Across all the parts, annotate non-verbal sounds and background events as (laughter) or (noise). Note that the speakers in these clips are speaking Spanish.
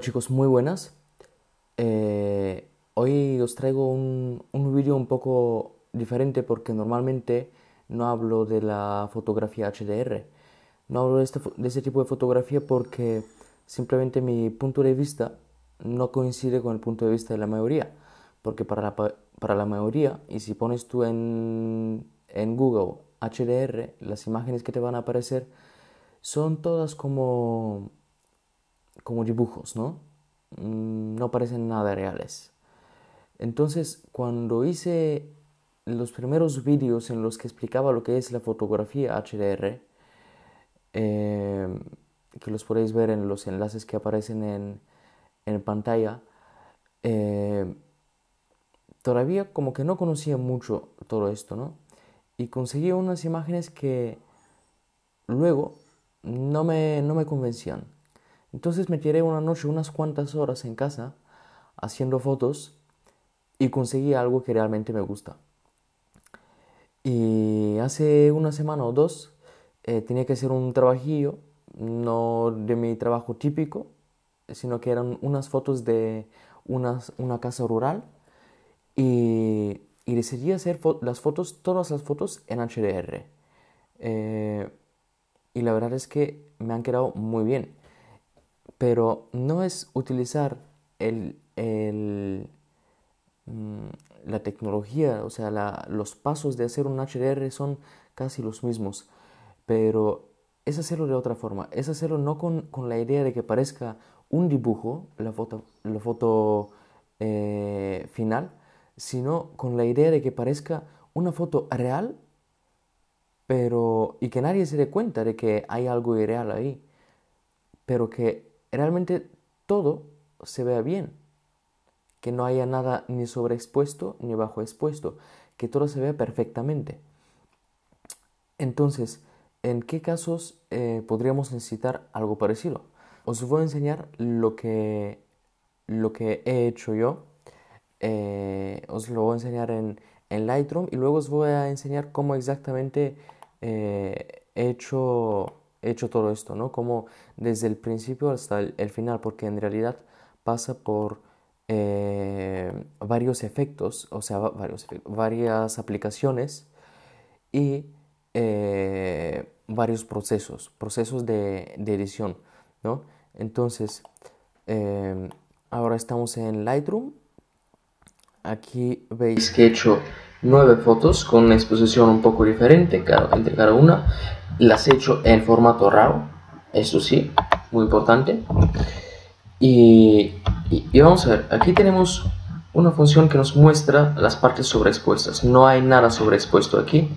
chicos, muy buenas. Eh, hoy os traigo un, un vídeo un poco diferente porque normalmente no hablo de la fotografía HDR. No hablo este de este, tipo de fotografía porque simplemente mi punto de vista no coincide con el punto de vista de la mayoría. Porque para la, para la mayoría, y si pones tú en Google HDR, las imágenes que te van a aparecer son todas como como dibujos, ¿no? Mm, no parecen nada reales. Entonces, cuando hice los primeros vídeos en los que explicaba lo que es la fotografía HDR, em, que los podéis ver en los enlaces que aparecen en, pantalla, em, todavía como que no conocía mucho todo esto, ¿no? Y conseguí unas imágenes que luego no no me convencían. Entonces me tiré una noche unas cuantas horas en casa haciendo fotos y conseguí algo que realmente me gusta. Y hace una semana o dos eh, tenía que hacer un trabajillo, no de mi trabajo típico, sino que eran unas fotos de una casa rural y, decidí hacer las fotos, todas las fotos en HDR. Eh, y la verdad es que me han quedado muy bien pero no es utilizar el, el, mm, la tecnología, o sea, los pasos de hacer un HDR son casi los mismos, pero es hacerlo de otra forma, es hacerlo no con, la idea de que parezca un dibujo, la foto, la foto eh, final, sino con la idea de que parezca una foto real, pero y que nadie se dé cuenta de que hay algo irreal ahí, pero que realmente todo se vea bien, que no haya nada ni sobreexpuesto ni bajo expuesto, que todo se vea perfectamente. Entonces, ¿en qué casos eh, podríamos necesitar algo parecido? Os voy a enseñar lo que, lo que he hecho yo. Eh, os lo voy a enseñar en, Lightroom y luego os voy a enseñar cómo exactamente eh, he hecho hecho todo esto, ¿no? Como desde el principio hasta el, final, porque en realidad pasa por eh, varios efectos, o sea, varios varias aplicaciones y eh, varios procesos, procesos de, edición, ¿no? Entonces, eh, ahora estamos en Lightroom. Aquí veis que he hecho nueve fotos con una exposición un poco diferente entre cada una las he hecho en formato RAW, eso sí, muy importante. Y, y, vamos a ver, aquí tenemos una función que nos muestra las partes sobreexpuestas. No hay nada sobreexpuesto aquí,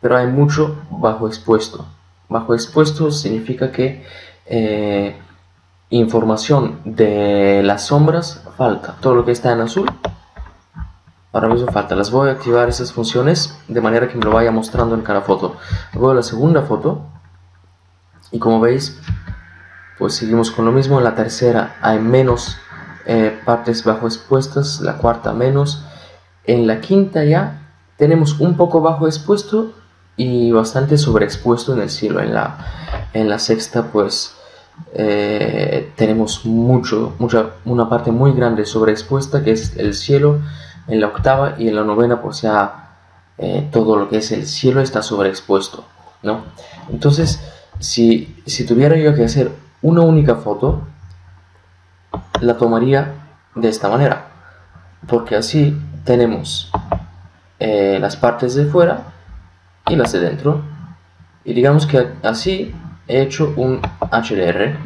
pero hay mucho bajo expuesto. Bajo expuesto significa que eh, información de las sombras falta. Todo lo que está en azul ahora mismo falta las voy a activar esas funciones de manera que me lo vaya mostrando en cada foto voy a la segunda foto y como veis pues seguimos con lo mismo en la tercera hay menos eh, partes bajo expuestas la cuarta menos en la quinta ya tenemos un poco bajo expuesto y bastante sobreexpuesto en el cielo en la, en la sexta pues eh, tenemos mucho, mucha, una parte muy grande sobreexpuesta que es el cielo en la octava y en la novena pues ya eh, todo lo que es el cielo está sobreexpuesto, ¿no? Entonces, si, si tuviera yo que hacer una única foto, la tomaría de esta manera, porque así tenemos eh, las partes de fuera y las de dentro, y digamos que así he hecho un HDR,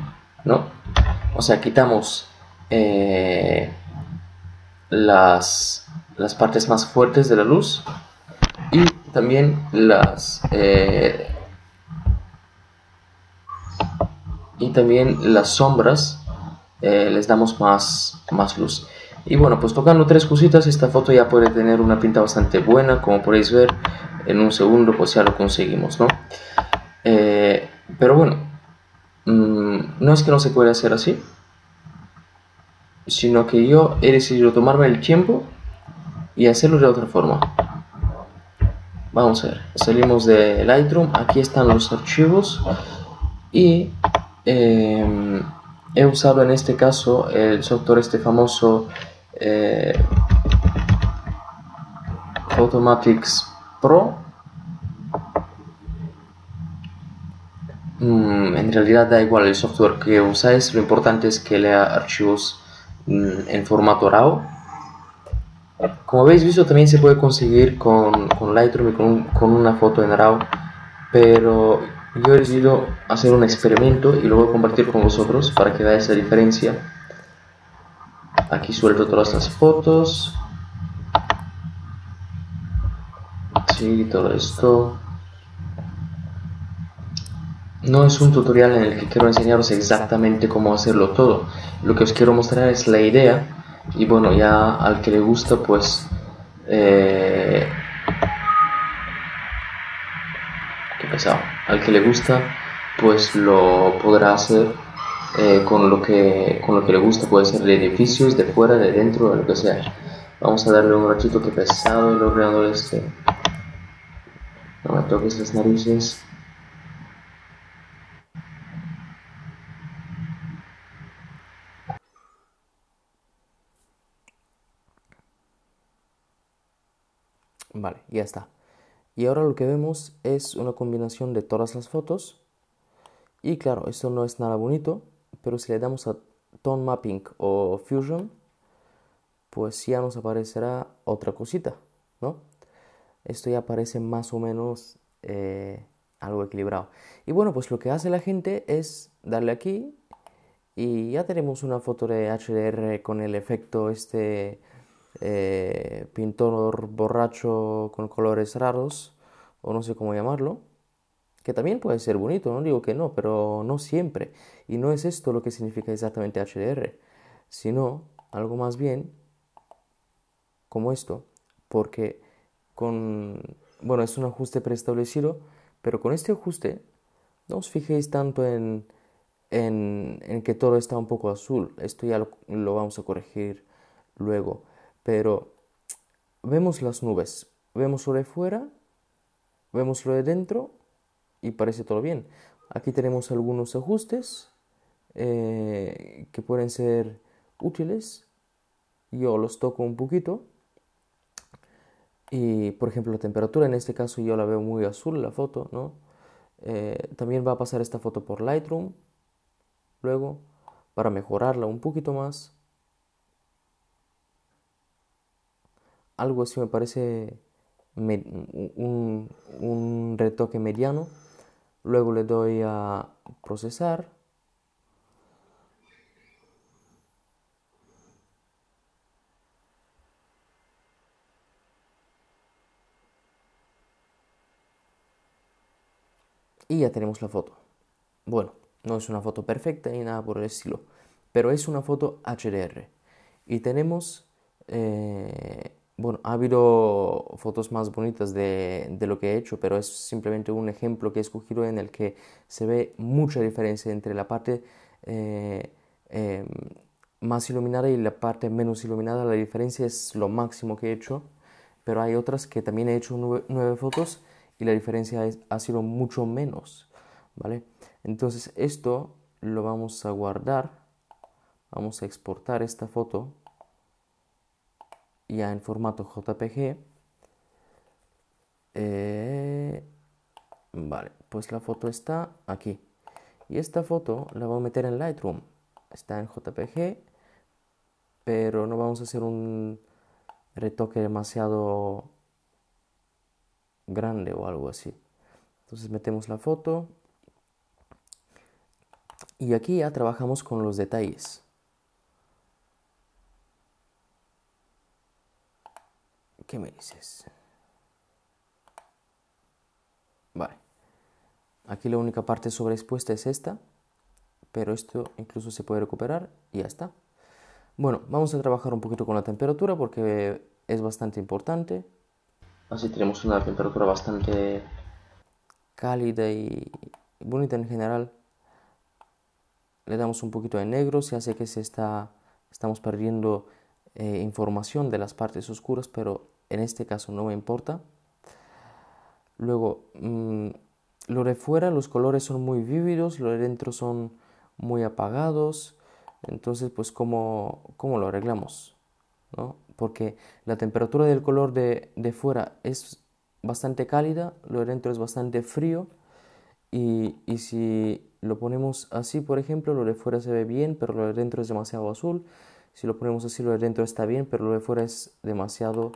¿no? O sea, quitamos... Eh, las, las partes más fuertes de la luz y también las eh, y también las sombras eh, les damos más, más luz y bueno pues tocando tres cositas esta foto ya puede tener una pinta bastante buena como podéis ver en un segundo pues ya lo conseguimos no eh, pero bueno mm, no es que no se puede hacer así sino que yo he decidido tomarme el tiempo y hacerlo de otra forma. Vamos a ver, salimos de Lightroom, aquí están los archivos y eh, he usado en este caso el software este famoso eh, Automatics Pro mm, en realidad da igual el software que usáis lo importante es que lea archivos Mm, en formato RAW. Como habéis visto también se puede conseguir con, con Lightroom y con, una foto en RAW, pero yo he decidido hacer un experimento y lo voy a compartir con vosotros para que veáis la diferencia. Aquí suelto todas las fotos. Sí, todo esto. No es un tutorial en el que quiero enseñaros exactamente cómo hacerlo todo. Lo que os quiero mostrar es la idea y bueno, ya al que le gusta pues... Eh, qué pesado. Al que le gusta pues lo podrá hacer eh, con, lo que, lo que le gusta. Puede ser de edificios, de fuera, de dentro, de lo que sea. Vamos a darle un ratito que pesado el ordenador este. No me toques las narices. ya está. Y ahora lo que vemos es una combinación de todas las fotos. Y claro, esto no es nada bonito, pero si le damos a Tone Mapping o Fusion, pues ya nos aparecerá otra cosita, ¿no? Esto ya parece más o menos eh, algo equilibrado. Y bueno, pues lo que hace la gente es darle aquí y ya tenemos una foto de HDR con el efecto este eh, pintor borracho con colores raros, o no sé cómo llamarlo, que también puede ser bonito, no digo que no, pero no siempre. Y no es esto lo que significa exactamente HDR, sino algo más bien como esto, porque con, bueno, es un ajuste preestablecido, pero con este ajuste no os fijéis tanto en, en, que todo está un poco azul, esto ya lo vamos a corregir luego. Pero vemos las nubes, vemos lo de fuera, vemos lo de dentro y parece todo bien. Aquí tenemos algunos ajustes eh, que pueden ser útiles. Yo los toco un poquito. Y por ejemplo la temperatura, en este caso yo la veo muy azul la foto, ¿no? Eh, también va a pasar esta foto por Lightroom luego para mejorarla un poquito más. algo así me parece un, retoque mediano. Luego le doy a procesar. y ya tenemos la foto. Bueno, no es una foto perfecta ni nada por el estilo, pero es una foto HDR. Y tenemos eh, bueno, ha habido fotos más bonitas de, lo que he hecho, pero es simplemente un ejemplo que he escogido en el que se ve mucha diferencia entre la parte eh, em, más iluminada y la parte menos iluminada. La diferencia es lo máximo que he hecho, pero hay otras que también he hecho nueve, fotos y la diferencia ha sido mucho menos, ¿vale? Entonces esto lo vamos a guardar, vamos a exportar esta foto ya en formato JPG. Eh, vale, pues la foto está aquí. Y esta foto la voy a meter en Lightroom. Está en JPG, pero no vamos a hacer un retoque demasiado grande o algo así. Entonces metemos la foto y aquí ya trabajamos con los detalles. ¿Qué me dices? Vale. Aquí la única parte sobreexpuesta es esta, pero esto incluso se puede recuperar y ya está. Bueno, vamos a trabajar un poquito con la temperatura porque es bastante importante. Así tenemos una temperatura bastante cálida y bonita en general. Le damos un poquito de negro, se hace que se está, estamos perdiendo eh, información de las partes oscuras, pero en este caso no me importa. Luego, mm, lo de fuera, los colores son muy vívidos, lo de dentro son muy apagados. Entonces, pues, ¿cómo, lo arreglamos? Porque la temperatura del color de, fuera es bastante cálida, lo de dentro es bastante frío. Y, y si lo ponemos así, por ejemplo, lo de fuera se ve bien, pero lo de dentro es demasiado azul. Si lo ponemos así, lo de dentro está bien, pero lo de fuera es demasiado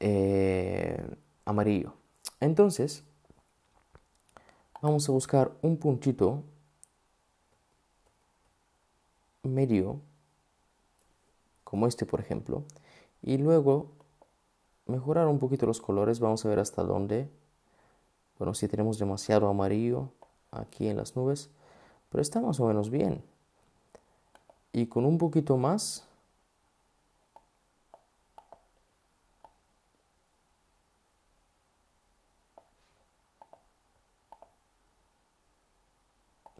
eh, amarillo. Entonces, vamos a buscar un puntito medio, como este por ejemplo, y luego mejorar un poquito los colores, vamos a ver hasta dónde. Bueno, si tenemos demasiado amarillo aquí en las nubes, pero está más o menos bien. Y con un poquito más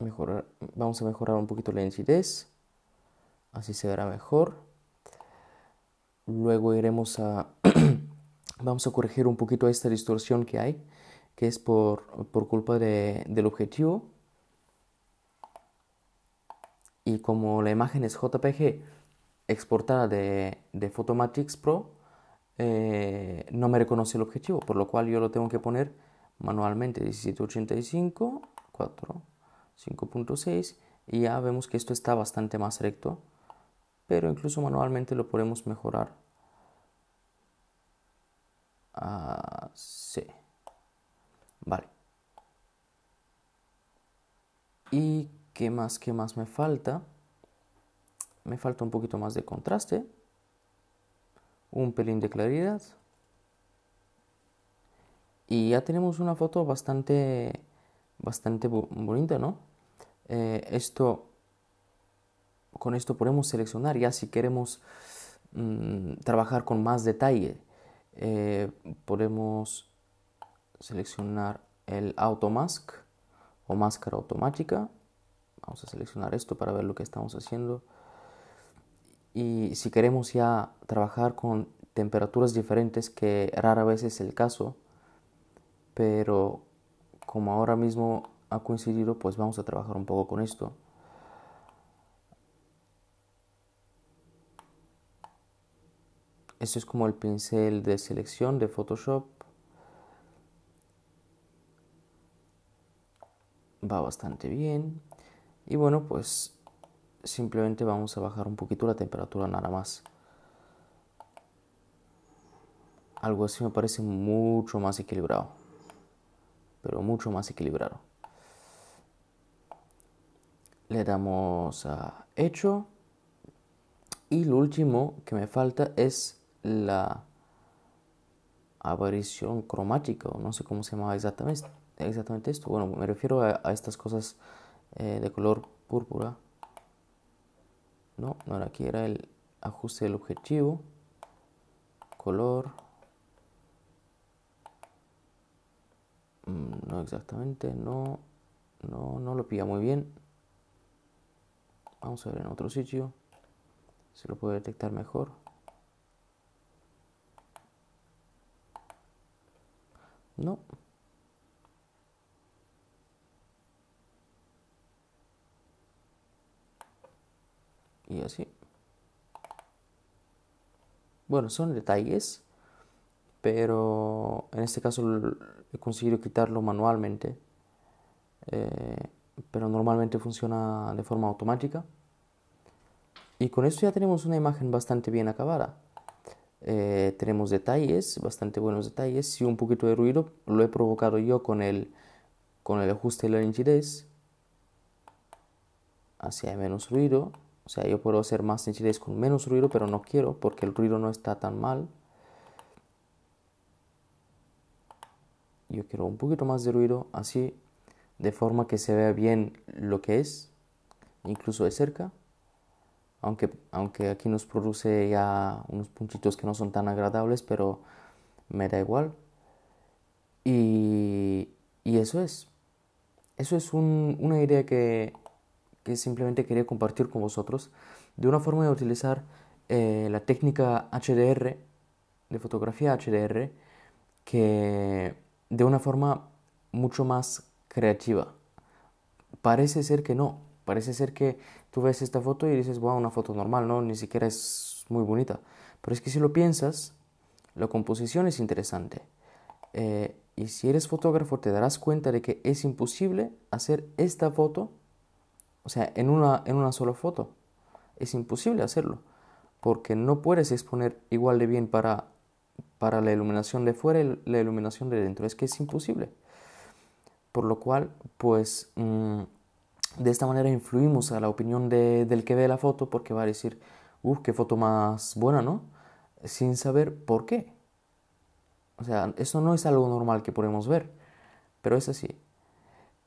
mejorar, vamos a mejorar un poquito la nitidez, así se verá mejor. Luego iremos a, (clears throat) vamos a corregir un poquito esta distorsión que hay, que es por, por culpa del objetivo. Y como la imagen es JPG exportada de, de Pro, eh, no me reconoce el objetivo, por lo cual yo lo tengo que poner manualmente 1785 4 5.6 y ya vemos que esto está bastante más recto pero incluso manualmente lo podemos mejorar así vale y qué más que más me falta me falta un poquito más de contraste un pelín de claridad y ya tenemos una foto bastante bastante bonita no eh, esto, con esto podemos seleccionar ya si queremos mm, trabajar con más detalle. Eh, podemos seleccionar el auto mask o máscara automática. Vamos a seleccionar esto para ver lo que estamos haciendo. Y si queremos ya trabajar con temperaturas diferentes, que rara vez es el caso, pero como ahora mismo ha coincidido, pues vamos a trabajar un poco con esto. Esto es como el pincel de selección de Photoshop. Va bastante bien. Y bueno, pues simplemente vamos a bajar un poquito la temperatura nada más. Algo así me parece mucho más equilibrado. Pero mucho más equilibrado le damos a hecho y lo último que me falta es la aparición cromática no sé cómo se llama exactamente, exactamente esto bueno me refiero a, estas cosas eh, de color púrpura no, no era aquí era el ajuste del objetivo color mm, no exactamente no no no lo pilla muy bien vamos a ver en otro sitio si lo puede detectar mejor no y así bueno son detalles pero en este caso he conseguido quitarlo manualmente eh, pero normalmente funciona de forma automática y con esto ya tenemos una imagen bastante bien acabada. Eh, tenemos detalles, bastante buenos detalles. y un poquito de ruido lo he provocado yo con el, con el ajuste de la nitidez. Así hay menos ruido. O sea, yo puedo hacer más nitidez con menos ruido, pero no quiero porque el ruido no está tan mal. Yo quiero un poquito más de ruido, así, de forma que se vea bien lo que es, incluso de cerca aunque, aquí nos produce ya unos puntitos que no son tan agradables, pero me da igual. Y, eso es. Eso es una idea que, que, simplemente quería compartir con vosotros de una forma de utilizar eh, la técnica HDR, de fotografía HDR, que de una forma mucho más creativa. Parece ser que no, parece ser que tú ves esta foto y dices, wow, una foto normal, ¿no? Ni siquiera es muy bonita. Pero es que si lo piensas, la composición es interesante. Eh, y si eres fotógrafo te darás cuenta de que es imposible hacer esta foto, o sea, en una, en una sola foto. Es imposible hacerlo, porque no puedes exponer igual de bien para, para la iluminación de fuera y la iluminación de dentro. Es que es imposible. Por lo cual, pues, mm, de esta manera influimos a la opinión del que ve la foto porque va a decir, uff, qué foto más buena, ¿no? Sin saber por qué. O sea, eso no es algo normal que podemos ver, pero es así.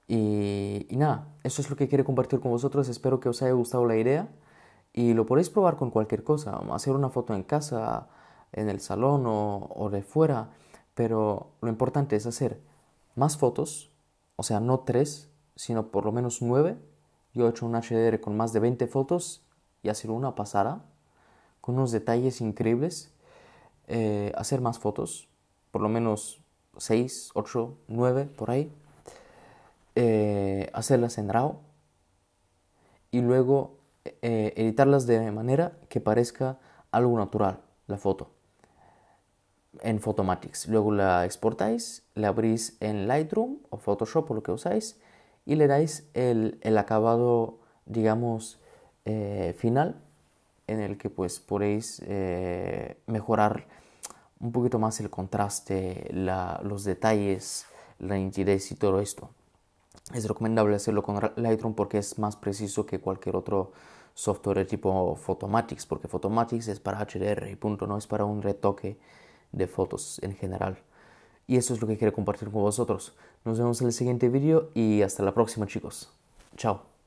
Y, y nada, eso es lo que quiero compartir con vosotros. Espero que os haya gustado la idea y lo podéis probar con cualquier cosa. Hacer una foto en casa, en el salón o, o de fuera. Pero lo importante es hacer más fotos, o sea, no tres, sino por lo menos 9. Yo he hecho un HDR con más de 20 fotos y hacer una pasada, con unos detalles increíbles. Eh, hacer más fotos, por lo menos 6, 8, 9 por ahí. Eh, hacerlas en RAW y luego eh, editarlas de manera que parezca algo natural la foto en Photomatix. Luego la exportáis, la abrís en Lightroom o Photoshop o lo que usáis y le dais el, el acabado, digamos, eh, final en el que pues podéis eh, mejorar un poquito más el contraste, la, los detalles, la nitidez y todo esto. Es recomendable hacerlo con Lightroom porque es más preciso que cualquier otro software tipo Photomatix, porque Photomatix es para HDR y punto, no es para un retoque de fotos en general. Y eso es lo que quiero compartir con vosotros. Nos vemos en el siguiente vídeo y hasta la próxima chicos. Chao.